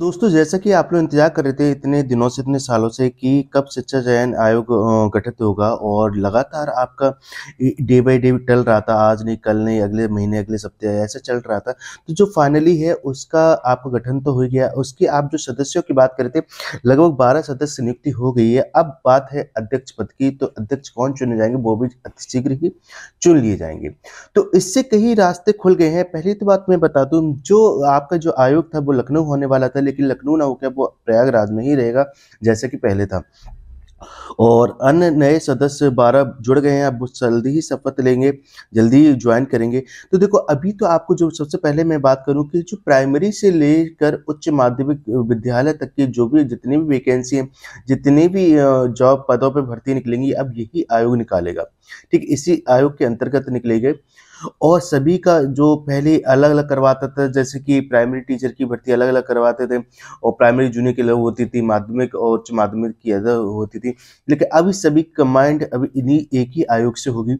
दोस्तों जैसा कि आप लोग इंतजार कर रहे थे इतने दिनों से इतने सालों से कि कब शिक्षा चयन आयोग गठित होगा और लगातार आपका डे बाय डे टल रहा था आज नहीं कल नहीं अगले महीने अगले सप्ताह ऐसा चल रहा था तो जो फाइनली है उसका आपका गठन तो हो गया उसकी आप जो सदस्यों की बात कर रहे थे लगभग बारह सदस्य नियुक्ति हो गई है अब बात है अध्यक्ष पद की तो अध्यक्ष कौन चुने जाएंगे वो भी अतिशीघ्र ही चुन लिए जाएंगे तो इससे कई रास्ते खुल गए हैं पहली तो बात मैं बता दूँ जो आपका जो आयोग था वो लखनऊ होने वाला था लेकिन लखनऊ ना होकर वो प्रयागराज में ही रहेगा जैसे कि पहले था और अन्य नए सदस्य बारह जुड़ गए हैं अब जल्दी ही शपथ लेंगे जल्दी ही ज्वाइन करेंगे तो देखो अभी तो आपको जो सबसे पहले मैं बात करूं कि जो प्राइमरी से लेकर उच्च माध्यमिक विद्यालय तक की जो भी जितनी भी वैकेंसी हैं जितनी भी जॉब पदों पर भर्ती निकलेंगी अब यही आयोग निकालेगा ठीक इसी आयोग के अंतर्गत निकलेगा और सभी का जो पहले अलग अलग करवाता था जैसे कि प्राइमरी टीचर की भर्ती अलग अलग करवाते थे और प्राइमरी जूनियर की अलग होती थी माध्यमिक और उच्च माध्यमिक की अलग होती थी लेकिन अभी सभी कम्बाइंड अभी इन्हीं एक ही आयोग से होगी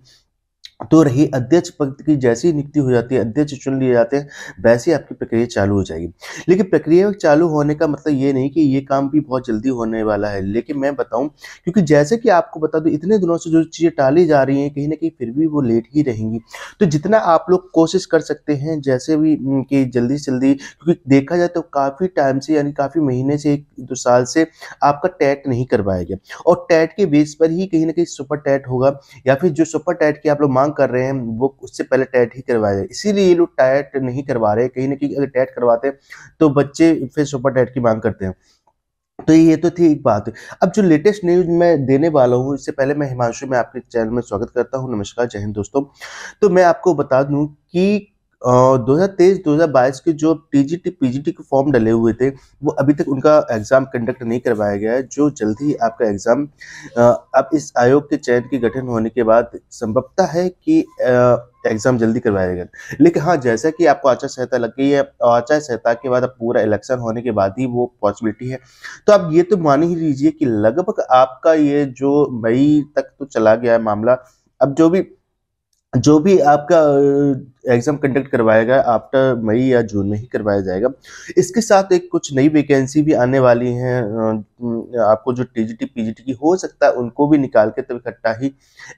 तो रही अध्यक्ष पद की जैसी नियुक्ति हो जाती है अध्यक्ष चुन लिए जाते हैं वैसे आपकी प्रक्रिया चालू हो जाएगी लेकिन प्रक्रिया चालू होने का मतलब ये नहीं कि ये काम भी बहुत जल्दी होने वाला है लेकिन मैं बताऊं क्योंकि जैसे कि आपको बता दूं इतने दिनों से जो चीज़ें टाली जा रही हैं कहीं ना कहीं फिर भी वो लेट ही रहेंगी तो जितना आप लोग कोशिश कर सकते हैं जैसे भी कि जल्दी से जल्दी क्योंकि देखा जाए तो काफ़ी टाइम से यानी काफ़ी महीने से एक दो साल से आपका टैट नहीं करवाया गया और टैट के बेस पर ही कहीं ना कहीं सुपर टैट होगा या फिर जो सुपर टैट की आप लोग मांग मांग कर रहे हैं वो उससे पहले टैट ही करवाए जाए इसीलिए ये लोग टैट नहीं करवा रहे कहीं ना कहीं अगर टैट करवाते तो बच्चे फिर सुपर टैट की मांग करते हैं तो ये तो थी एक बात अब जो लेटेस्ट न्यूज मैं देने वाला हूँ इससे पहले मैं हिमांशु में आपके चैनल में स्वागत करता हूँ नमस्कार जय हिंद दोस्तों तो मैं आपको बता दूँ कि दो हज़ार तेईस दो हज़ार बाईस के जो टीजीटी पीजीटी के फॉर्म डले हुए थे वो अभी तक उनका एग्ज़ाम कंडक्ट नहीं करवाया गया है जो जल्दी ही आपका एग्ज़ाम अब इस आयोग के चयन के गठन होने के बाद संभवता है कि एग्ज़ाम जल्दी करवाया जाएगा लेकिन हाँ जैसा कि आपको आचार संहिता लग गई है और आचार संहिता के बाद अब पूरा इलेक्शन होने के बाद ही वो पॉसिबिलिटी है तो आप ये तो मान ही लीजिए कि लगभग आपका ये जो मई तक तो चला गया है मामला अब जो भी जो भी आपका एग्ज़ाम कंडक्ट करवाया गया आफ्टर मई या जून में ही करवाया जाएगा इसके साथ एक कुछ नई वैकेंसी भी आने वाली हैं आपको जो जी टी की हो सकता है उनको भी निकाल के तब इकट्ठा ही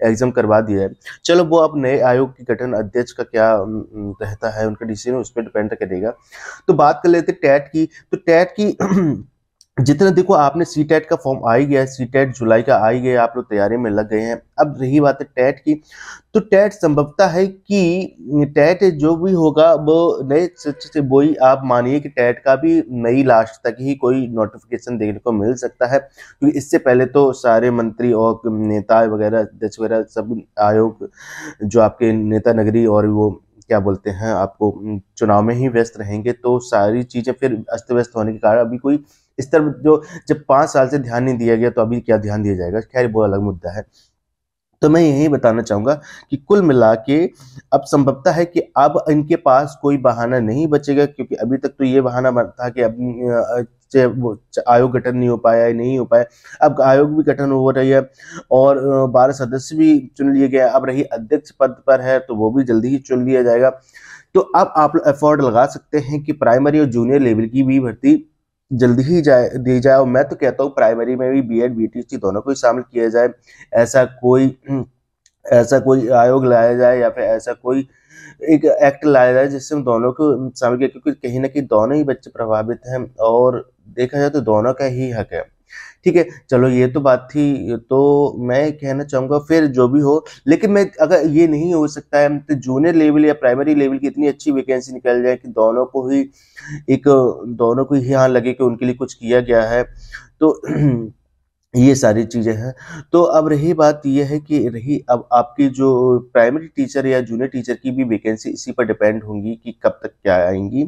एग्ज़ाम करवा दिया है चलो वो अब नए आयोग के गठन अध्यक्ष का क्या रहता है उनका डिसीजन उस पर डिपेंड करेगा तो बात कर लेते टैट की तो टैट की जितने देखो आपने सी टेट का फॉर्म आ ही गया सी टेट जुलाई का आ ही गया आप लोग तैयारी में लग गए हैं अब रही बात है टेट की तो टेट संभवता है कि टेट जो भी होगा वो नए से वही आप मानिए कि टेट का भी नई लास्ट तक ही कोई नोटिफिकेशन देखने को मिल सकता है क्योंकि तो इससे पहले तो सारे मंत्री और नेता वगैरह अध्यक्ष वगैरह सब आयोग जो आपके नेता नगरी और वो क्या बोलते हैं आपको चुनाव में ही व्यस्त रहेंगे तो सारी चीज़ें फिर अस्त व्यस्त होने के कारण अभी कोई इस तरह जो जब पाँच साल से ध्यान नहीं दिया गया तो अभी क्या ध्यान दिया जाएगा खैर वो अलग मुद्दा है तो मैं यही बताना चाहूँगा कि कुल मिला के अब संभवता है कि अब इनके पास कोई बहाना नहीं बचेगा क्योंकि अभी तक तो ये बहाना बनता कि अब वो आयोग गठन नहीं हो पाया है नहीं हो पाया अब आयोग भी गठन हो रही है और बारह सदस्य भी चुन लिए गए अब रही अध्यक्ष पद पर है तो वो भी जल्दी ही चुन लिया जाएगा तो अब आप एफोर्ड लगा सकते हैं कि प्राइमरी और जूनियर लेवल की भी भर्ती जल्दी ही जाए दी जाए और मैं तो कहता हूँ प्राइमरी में भी बी एड बी दोनों को ही शामिल किया जाए ऐसा कोई ऐसा कोई आयोग लाया जाए या फिर ऐसा कोई एक एक्ट लाया जाए जिससे हम दोनों को शामिल किया क्योंकि कहीं ना कहीं दोनों ही बच्चे प्रभावित हैं और देखा जाए तो दोनों का ही हक है ठीक है चलो ये तो बात थी तो मैं कहना चाहूँगा फिर जो भी हो लेकिन मैं अगर ये नहीं हो सकता है तो जूनियर लेवल या प्राइमरी लेवल की इतनी अच्छी वैकेंसी निकल जाए कि दोनों को ही एक दोनों को ही हाँ लगे कि उनके लिए कुछ किया गया है तो ये सारी चीज़ें हैं तो अब रही बात यह है कि रही अब आपकी जो प्राइमरी टीचर या जूनियर टीचर की भी वैकेंसी इसी पर डिपेंड होंगी कि कब तक क्या आएंगी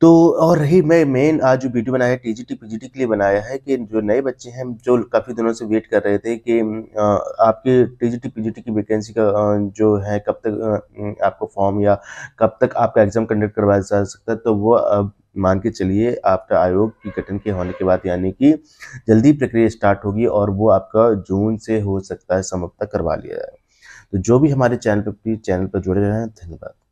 तो और रही मैं मेन आज जो वीडियो बनाया है टी जी टी के लिए बनाया है कि जो नए बच्चे हैं जो काफ़ी दिनों से वेट कर रहे थे कि आपके टी जी टी की वैकेंसी का जो है कब तक आपको फॉर्म या कब तक आपका एग्ज़ाम कंडक्ट करवाया जा सकता है तो वो अब मान के चलिए आपका आयोग की गठन के होने के बाद यानी कि जल्दी प्रक्रिया स्टार्ट होगी और वो आपका जून से हो सकता है समाप्त करवा लिया जाए तो जो भी हमारे चैनल पर प्लीज़ चैनल पर जुड़े रहें धन्यवाद